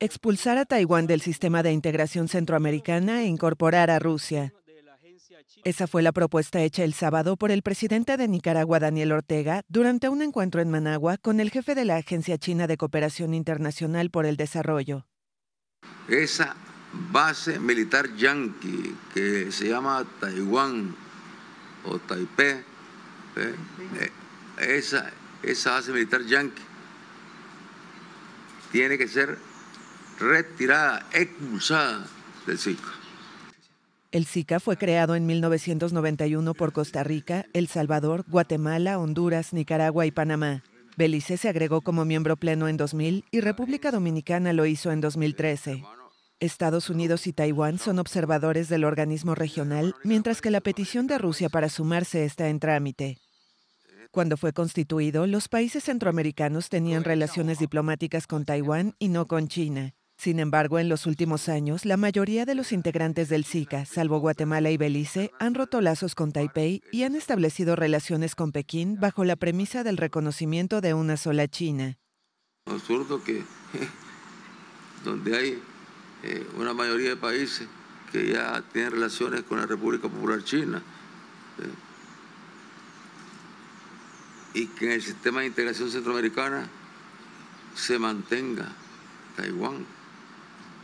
expulsar a Taiwán del sistema de integración centroamericana e incorporar a Rusia. Esa fue la propuesta hecha el sábado por el presidente de Nicaragua, Daniel Ortega, durante un encuentro en Managua con el jefe de la Agencia China de Cooperación Internacional por el Desarrollo. Esa base militar yanqui que se llama Taiwán o Taipei, ¿eh? Eh, esa, esa base militar yanqui tiene que ser retirada, expulsada del SICA. El SICA fue creado en 1991 por Costa Rica, El Salvador, Guatemala, Honduras, Nicaragua y Panamá. Belice se agregó como miembro pleno en 2000 y República Dominicana lo hizo en 2013. Estados Unidos y Taiwán son observadores del organismo regional, mientras que la petición de Rusia para sumarse está en trámite. Cuando fue constituido, los países centroamericanos tenían relaciones diplomáticas con Taiwán y no con China. Sin embargo, en los últimos años, la mayoría de los integrantes del SICA, salvo Guatemala y Belice, han roto lazos con Taipei y han establecido relaciones con Pekín bajo la premisa del reconocimiento de una sola China. Absurdo que donde hay eh, una mayoría de países que ya tienen relaciones con la República Popular China, eh, y que en el sistema de integración centroamericana se mantenga Taiwán,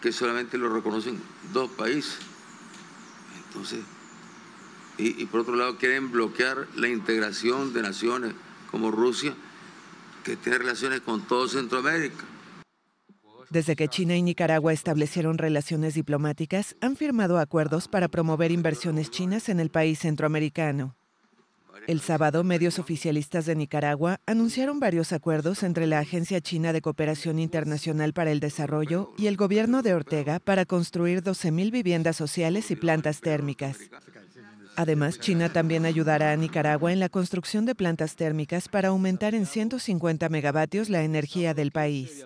que solamente lo reconocen dos países. Entonces, y, y por otro lado quieren bloquear la integración de naciones como Rusia, que tiene relaciones con todo Centroamérica. Desde que China y Nicaragua establecieron relaciones diplomáticas, han firmado acuerdos para promover inversiones chinas en el país centroamericano. El sábado, medios oficialistas de Nicaragua anunciaron varios acuerdos entre la Agencia China de Cooperación Internacional para el Desarrollo y el gobierno de Ortega para construir 12.000 viviendas sociales y plantas térmicas. Además, China también ayudará a Nicaragua en la construcción de plantas térmicas para aumentar en 150 megavatios la energía del país.